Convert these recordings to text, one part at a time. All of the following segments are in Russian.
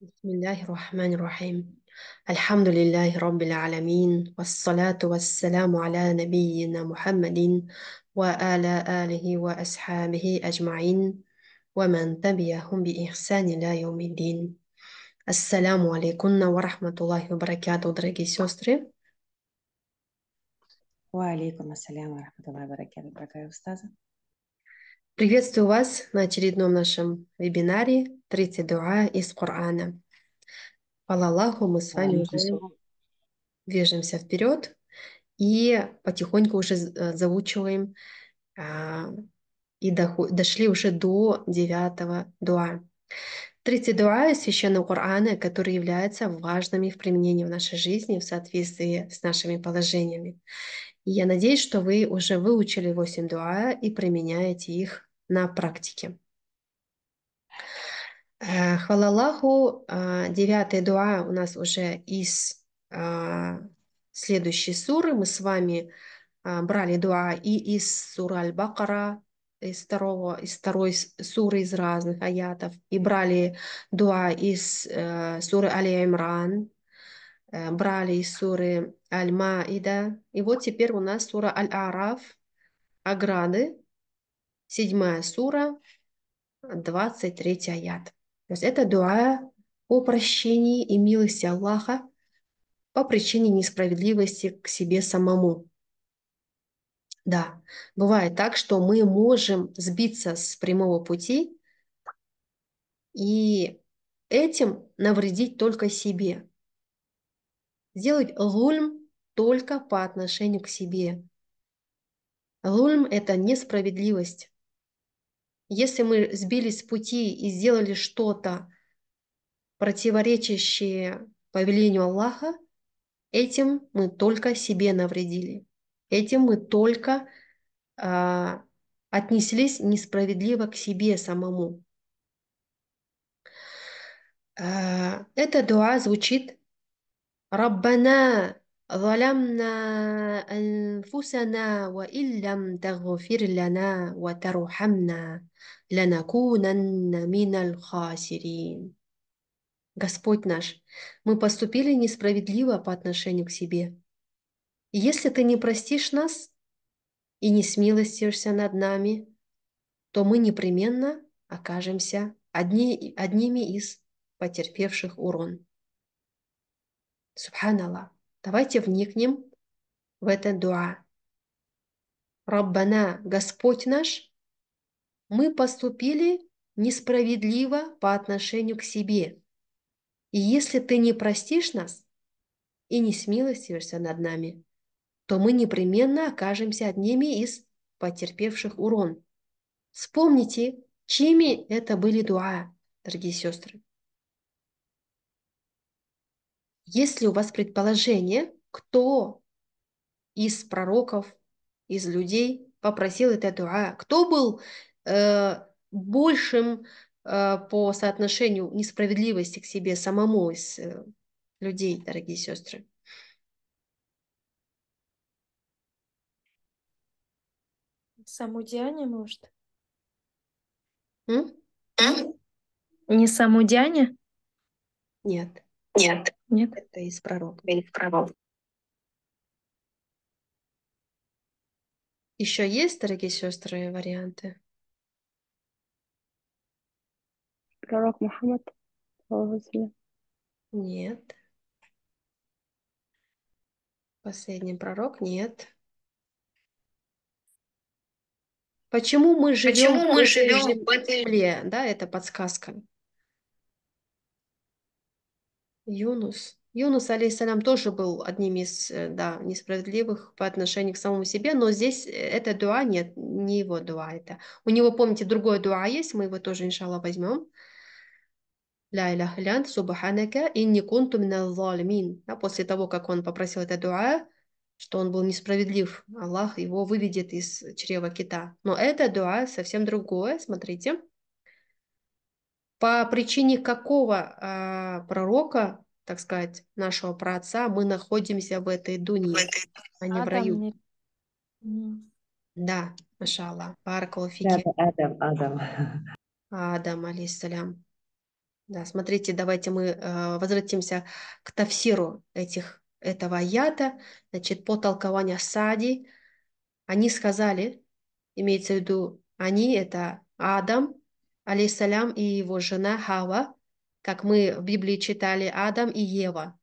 بسم الله الرحمن الرحيم الحمد لله رب العالمين والصلاة والسلام على نبينا محمد وآل آله وأصحابه أجمعين ومن تبعهم بإحسان إلى يوم الدين السلام عليكم ورحمة الله وبركاته دراجي сестры وعليكم السلام ورحمة الله وبركاته أستاذة Приветствую вас на очередном нашем вебинаре «Третья дуа из Корана». Аллаху, мы с вами уже движемся вперед и потихоньку уже э, заучиваем а, и дошли уже до девятого дуа. Третий дуа из Священного Корана, которые являются важными в применении в нашей жизни в соответствии с нашими положениями. И я надеюсь, что вы уже выучили 8 дуа и применяете их на практике. Э, Хвала Аллаху, а, девятая дуа у нас уже из а, следующей суры. Мы с вами а, брали дуа и из суры Аль-Бакара, из, второго, из второй суры из разных аятов, и брали дуа из э, суры Али-Имран, э, брали из суры Аль-Маида. И вот теперь у нас сура Аль-Араф, ограды, Седьмая сура, 23 аят. То есть это дуа о прощении и милости Аллаха по причине несправедливости к себе самому. Да, бывает так, что мы можем сбиться с прямого пути и этим навредить только себе. Сделать лульм только по отношению к себе. Лульм – это несправедливость. Если мы сбились с пути и сделали что-то, противоречащее повелению Аллаха, этим мы только себе навредили. Этим мы только а, отнеслись несправедливо к себе самому. А, эта дуа звучит «Раббана ظلمنا أنفسنا وإن لم تغفر لنا وترحمنا لنكونن من الخاسرين Господь наш, мы поступили несправедливо по отношению к себе. Если ты не простишь нас и не смилостишься над нами, то мы непременно окажемся одни, одними из потерпевших урон. Субханаллах. Давайте вникнем в это дуа. Раббана, Господь наш, мы поступили несправедливо по отношению к себе. И если ты не простишь нас и не смилостивишься над нами, то мы непременно окажемся одними из потерпевших урон. Вспомните, чьими это были дуа, дорогие сестры. Есть ли у вас предположение, кто из пророков, из людей попросил это дуа? Кто был э, большим э, по соотношению несправедливости к себе самому из э, людей, дорогие сестры? Саму Диане, может? М? Не саму Диане? Нет. Нет. Нет? Это из пророка. Или из пророка. Еще есть, дорогие сестры, варианты? Пророк Мухаммад. Нет. Последний пророк нет. Почему мы живем, Почему мы живем в этой земле? Да, это подсказка. Юнус. Юнус, алейсалям, тоже был одним из э, да, несправедливых по отношению к самому себе, но здесь э, это дуа нет, не его дуа это. У него, помните, другое дуа есть, мы его тоже, иншаллах, возьмем. Ля илях лян субханака инни кунту залимин. Да, после того, как он попросил это дуа, что он был несправедлив, Аллах его выведет из чрева кита. Но это дуа совсем другое, смотрите по причине какого а, пророка, так сказать, нашего праотца, мы находимся в этой дуне, а не в раю. Да, Машала. Баракалфики. Адам, Адам. Адам, алейсалям. Да, смотрите, давайте мы э, возвратимся к тафсиру этих, этого аята. Значит, по толкованию Сади, они сказали, имеется в виду они, это Адам, алейсалям, и его жена Хава, как мы в Библии читали, Адам и Ева.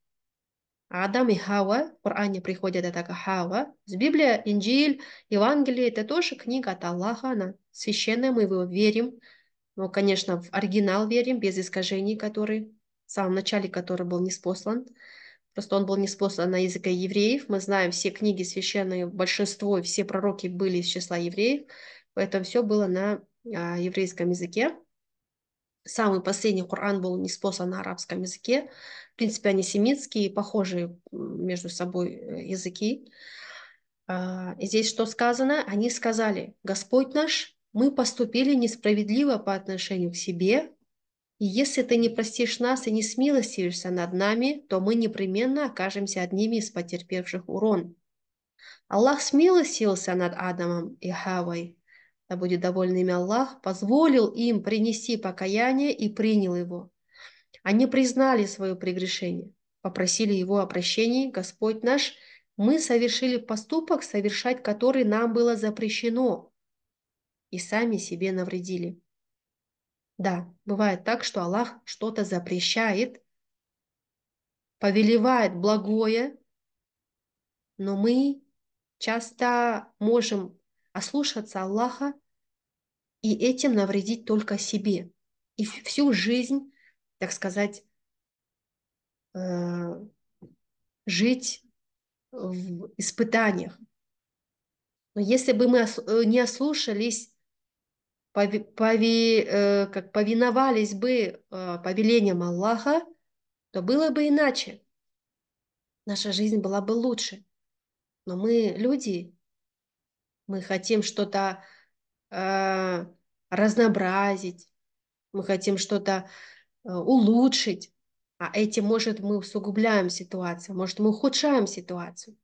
Адам и Хава, в Коране приходит это как Хава. С Библия, Инджиль, Евангелие – это тоже книга от Аллаха, она священная, мы в его верим. Но, конечно, в оригинал верим, без искажений, который в самом начале который был неспослан. Просто он был неспослан на языке евреев. Мы знаем, все книги священные, большинство, все пророки были из числа евреев. Поэтому все было на а, еврейском языке. Самый последний Коран был не спосан на арабском языке. В принципе, они семитские, похожие между собой э, языки. А, и здесь что сказано? Они сказали, Господь наш, мы поступили несправедливо по отношению к себе, и если ты не простишь нас и не смилостивишься над нами, то мы непременно окажемся одними из потерпевших урон. Аллах смилостивился над Адамом и Хавой, да будет доволен ими Аллах, позволил им принести покаяние и принял его. Они признали свое прегрешение, попросили его о прощении. Господь наш, мы совершили поступок, совершать который нам было запрещено, и сами себе навредили. Да, бывает так, что Аллах что-то запрещает, повелевает благое, но мы часто можем ослушаться а Аллаха и этим навредить только себе. И всю жизнь, так сказать, э, жить в испытаниях. Но если бы мы э, не ослушались, пови, пови, э, как повиновались бы повелениям Аллаха, то было бы иначе. Наша жизнь была бы лучше. Но мы, люди, мы хотим что-то э, разнообразить, мы хотим что-то э, улучшить, а этим, может, мы усугубляем ситуацию, может, мы ухудшаем ситуацию.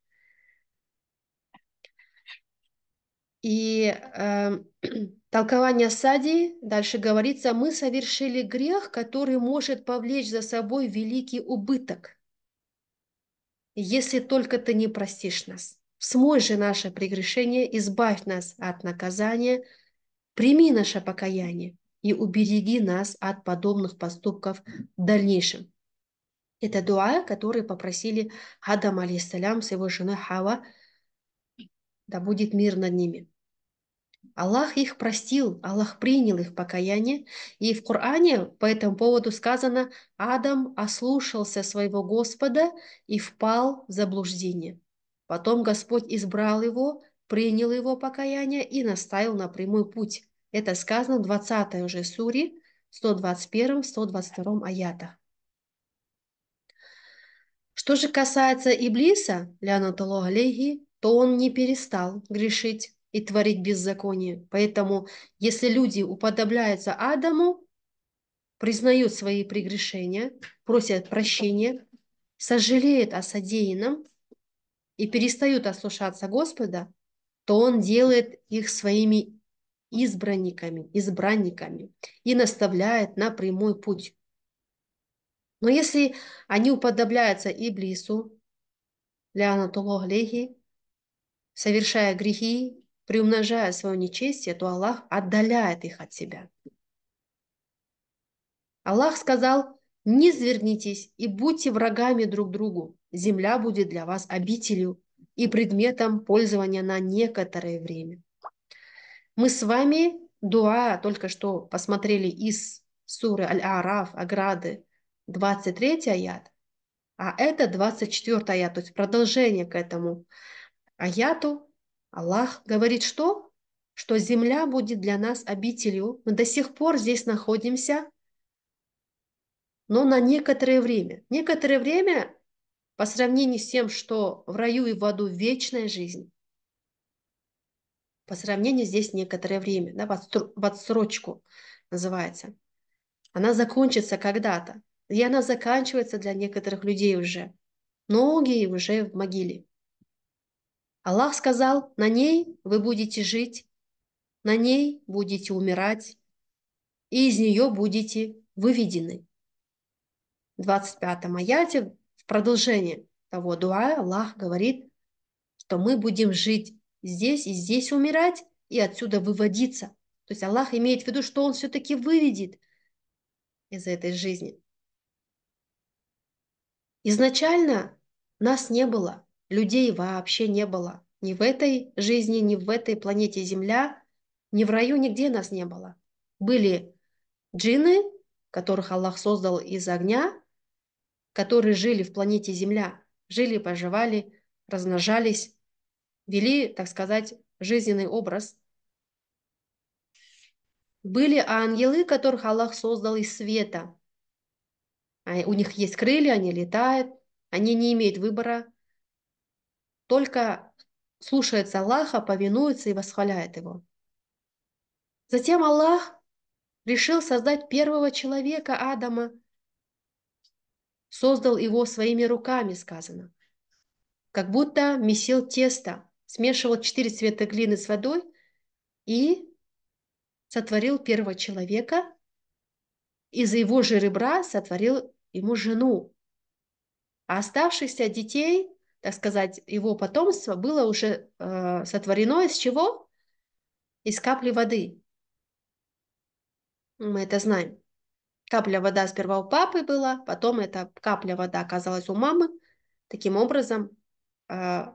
И э, толкование сади дальше говорится, мы совершили грех, который может повлечь за собой великий убыток, если только ты не простишь нас. Смой же наше прегрешение, избавь нас от наказания, прими наше покаяние и убереги нас от подобных поступков в дальнейшем. Это дуа, который попросили Адам, алейсалям, с его женой Хава, да будет мир над ними. Аллах их простил, Аллах принял их покаяние, и в Коране по этому поводу сказано «Адам ослушался своего Господа и впал в заблуждение». Потом Господь избрал его, принял его покаяние и наставил на прямой путь. Это сказано в 20 уже суре, 121-122 аята. Что же касается Иблиса, Леонатоло Галейхи, то он не перестал грешить и творить беззаконие. Поэтому, если люди уподобляются Адаму, признают свои прегрешения, просят прощения, сожалеют о содеянном и перестают ослушаться Господа, то Он делает их своими избранниками, избранниками и наставляет на прямой путь. Но если они уподобляются Иблису, Леонатуло совершая грехи, приумножая свое нечестие, то Аллах отдаляет их от себя. Аллах сказал, не звернитесь и будьте врагами друг другу земля будет для вас обителью и предметом пользования на некоторое время. Мы с вами дуа только что посмотрели из суры Аль-Араф, Аграды, 23 аят, а это 24 аят, то есть продолжение к этому аяту. Аллах говорит, что? Что земля будет для нас обителью. Мы до сих пор здесь находимся, но на некоторое время. Некоторое время по сравнению с тем, что в раю и в аду вечная жизнь, по сравнению здесь некоторое время, да, в отсрочку называется. Она закончится когда-то, и она заканчивается для некоторых людей уже. Многие уже в могиле. Аллах сказал, на ней вы будете жить, на ней будете умирать, и из нее будете выведены. В 25 аяте продолжение того дуая Аллах говорит, что мы будем жить здесь и здесь умирать, и отсюда выводиться. То есть Аллах имеет в виду, что Он все-таки выведет из этой жизни. Изначально нас не было, людей вообще не было. Ни в этой жизни, ни в этой планете Земля, ни в раю, нигде нас не было. Были джинны, которых Аллах создал из огня, которые жили в планете Земля, жили, поживали, размножались, вели, так сказать, жизненный образ. Были ангелы, которых Аллах создал из света. У них есть крылья, они летают, они не имеют выбора, только слушается Аллаха, повинуется и восхваляет его. Затем Аллах решил создать первого человека Адама – создал его своими руками, сказано. Как будто месил тесто, смешивал четыре цвета глины с водой и сотворил первого человека, из его же ребра сотворил ему жену. А оставшихся детей, так сказать, его потомство было уже э, сотворено из чего? Из капли воды. Мы это знаем. Капля вода сперва у папы была, потом эта капля вода оказалась у мамы. Таким образом, э,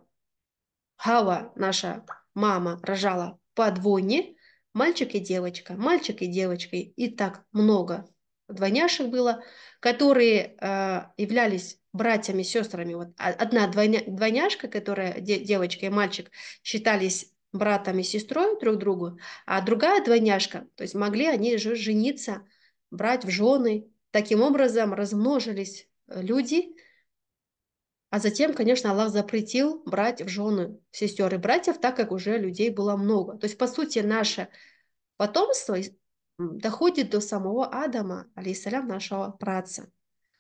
Хава, наша мама, рожала по двойне, мальчик и девочка, мальчик и девочка, и так много двойняшек было, которые э, являлись братьями, сестрами. Вот одна двойня, двойняшка, которая девочка и мальчик считались братом и сестрой друг другу, а другая двойняшка, то есть могли они же жениться брать в жены. Таким образом размножились э, люди, а затем, конечно, Аллах запретил брать в жены сестер и братьев, так как уже людей было много. То есть, по сути, наше потомство доходит до самого Адама, алейсалям, нашего праца.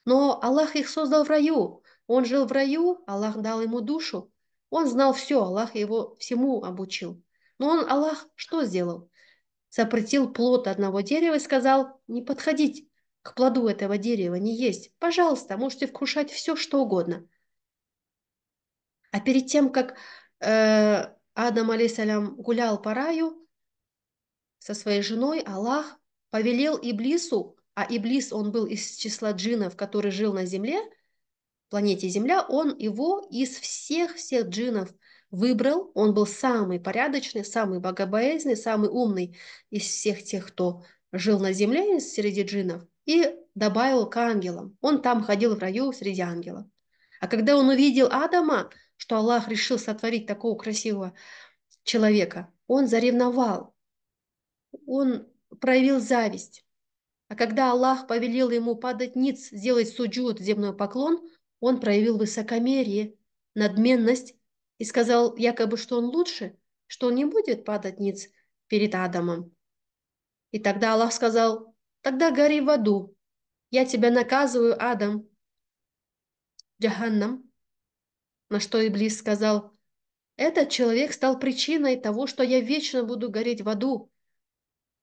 Но Аллах их создал в раю. Он жил в раю, Аллах дал ему душу. Он знал все, Аллах его всему обучил. Но он, Аллах, что сделал? сопротил плод одного дерева и сказал, не подходить к плоду этого дерева, не есть. Пожалуйста, можете вкушать все, что угодно. А перед тем, как э, Адам, алейсалям, гулял по раю со своей женой, Аллах повелел Иблису, а Иблис, он был из числа джинов, который жил на земле, планете Земля, он его из всех-всех джинов – выбрал, он был самый порядочный, самый богобоязненный, самый умный из всех тех, кто жил на земле среди джинов, и добавил к ангелам. Он там ходил в раю среди ангелов. А когда он увидел Адама, что Аллах решил сотворить такого красивого человека, он заревновал, он проявил зависть. А когда Аллах повелел ему падать ниц, сделать суджуд, земной поклон, он проявил высокомерие, надменность и сказал якобы, что он лучше, что он не будет падать ниц перед Адамом. И тогда Аллах сказал, тогда гори в аду, я тебя наказываю, Адам, Джаханнам. На что Иблис сказал, этот человек стал причиной того, что я вечно буду гореть в аду.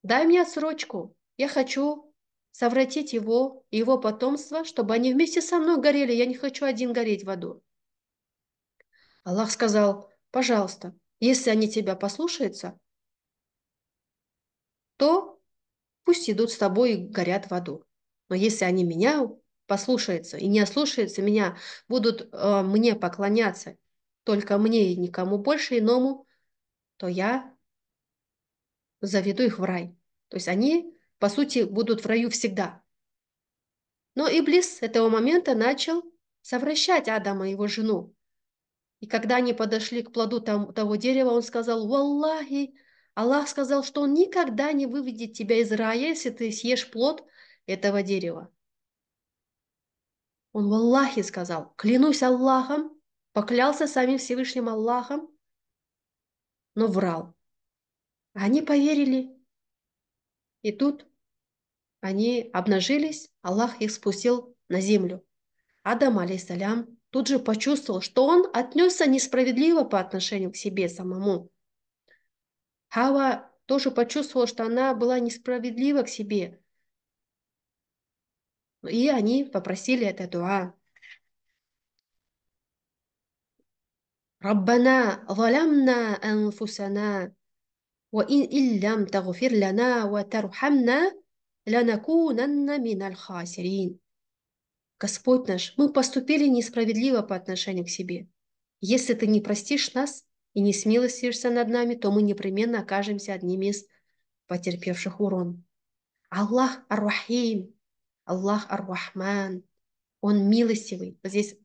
Дай мне отсрочку, я хочу совратить его и его потомство, чтобы они вместе со мной горели, я не хочу один гореть в аду. Аллах сказал, пожалуйста, если они тебя послушаются, то пусть идут с тобой и горят в аду. Но если они меня послушаются и не ослушаются меня, будут э, мне поклоняться только мне и никому больше иному, то я заведу их в рай. То есть они, по сути, будут в раю всегда. Но Иблис с этого момента начал совращать Адама и его жену. И когда они подошли к плоду там, того дерева, он сказал, «Валлахи!» Аллах сказал, что он никогда не выведет тебя из рая, если ты съешь плод этого дерева. Он «Валлахи!» сказал, «Клянусь Аллахом!» Поклялся самим Всевышним Аллахом, но врал. Они поверили. И тут они обнажились, Аллах их спустил на землю. Адам, алейсалям, тут же почувствовал, что он отнесся несправедливо по отношению к себе самому. Хава тоже почувствовала, что она была несправедлива к себе. И они попросили это дуа. ربنا ظلمنا أنفسنا وإن إن لم تغفر لنا وترحمنا لنكونن من الخاسرين Господь наш, мы поступили несправедливо по отношению к себе. Если ты не простишь нас и не смилостишься над нами, то мы непременно окажемся одними из потерпевших урон. Аллах Ар-Рахим, Аллах Ар-Рахман, Он милостивый. здесь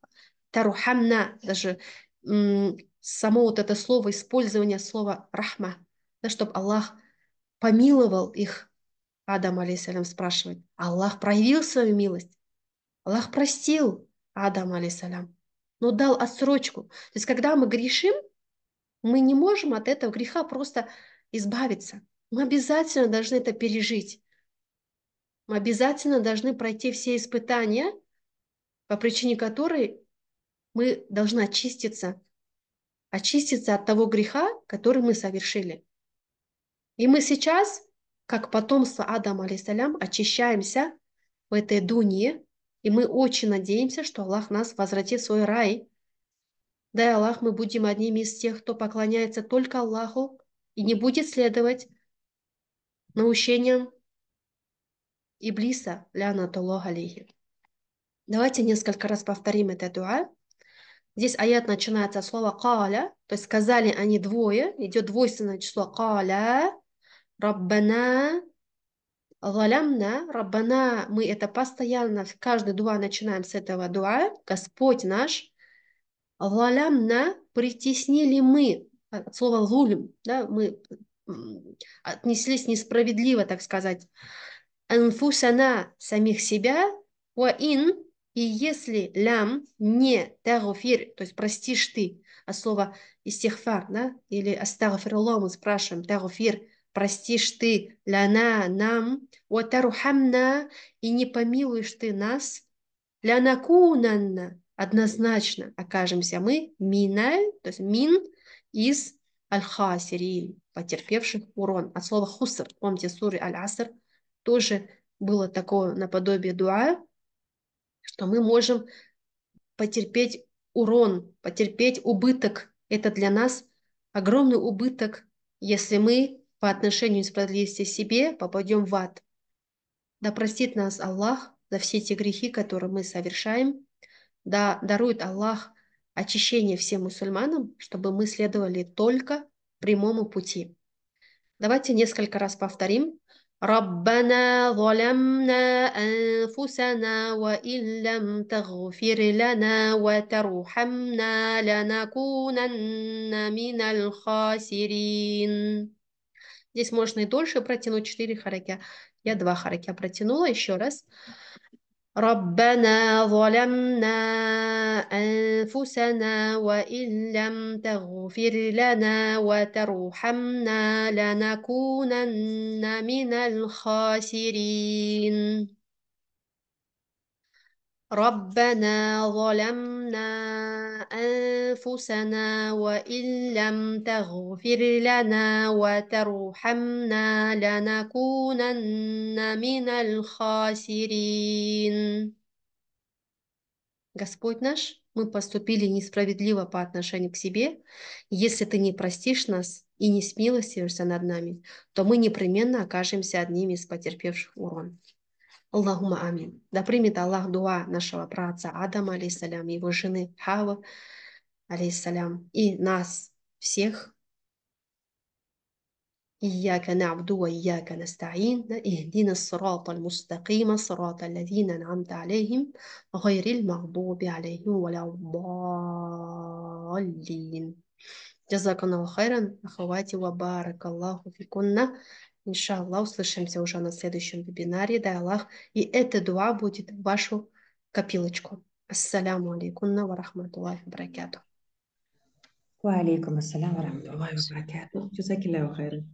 Тарухамна, даже само вот это слово, использование слова рахма, да, чтобы Аллах помиловал их. Адам, алейсалям, спрашивает, Аллах проявил свою милость? Аллах простил Адам, алейсалям, но дал отсрочку. То есть, когда мы грешим, мы не можем от этого греха просто избавиться. Мы обязательно должны это пережить. Мы обязательно должны пройти все испытания, по причине которой мы должны очиститься, очиститься от того греха, который мы совершили. И мы сейчас, как потомство Адама, алейсалям, очищаемся в этой дуне и мы очень надеемся, что Аллах нас возвратит в свой рай. Дай Аллах, мы будем одними из тех, кто поклоняется только Аллаху и не будет следовать наущениям Иблиса, ляна алейхи. Давайте несколько раз повторим это дуа. Здесь аят начинается от слова «каля», то есть сказали они двое, идет двойственное число «каля», «раббана», Валямна, Раббана, мы это постоянно, каждый дуа начинаем с этого дуа, Господь наш, Валямна, притеснили мы, от слова лулим, да, мы отнеслись несправедливо, так сказать, анфусана, самих себя, уаин, и если лям не таруфир, то есть простишь ты, а слово истихфар, да, или астагфирло мы спрашиваем, таруфир, простишь ты ляна нам, ватарухамна, и не помилуешь ты нас, накунанна однозначно окажемся мы миналь, то есть мин из аль-хасирин, потерпевших урон. От слова хуср, помните, суры аль-аср, тоже было такое наподобие дуа, что мы можем потерпеть урон, потерпеть убыток. Это для нас огромный убыток, если мы по отношению несправедливости себе, попадем в ад. Да простит нас Аллах за все те грехи, которые мы совершаем. Да дарует Аллах очищение всем мусульманам, чтобы мы следовали только прямому пути. Давайте несколько раз повторим. ربنا ظلمنا أنفسنا وإن لم تغفر لنا وترحمنا لنكونن من الخاسرين Здесь можно и дольше протянуть 4 харакя. Я 2 харакя протянула. Еще раз. ربنا ظلمنا أنفسنا وإن لم تغفر لنا وترحمنا لنكونن من الخاسرين ربنا ظلمنا أنفسنا وإن لم تغفر لنا وترحمنا لنكونن من الخاسرين Господь наш, мы поступили несправедливо по отношению к себе. Если ты не простишь нас и не смилостивишься над нами, то мы непременно окажемся одними из потерпевших урон. Аллахума амин. Да примет Аллах дуа нашего праца Адама, алейсалям, его жены Хава, алейсалям, и нас всех. إياك نعبد وإياك نستعين اهدنا الصراط المستقيم صراط الذين أنعمت عليهم غير المغضوب عليهم ولا الضالين جزاكم الله خيرا أخواتي وبارك الله فيكن Иншаллах, услышимся уже на следующем вебинаре. Дай Аллах. И эта дуа будет в вашу копилочку. Ассаляму алейкум на варахматуллахи баракату. وعليكم السلام ورحمة الله وبركاته جزاك الله خيرا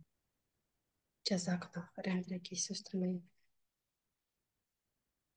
جزاك الله خيرا дорогие сестры мои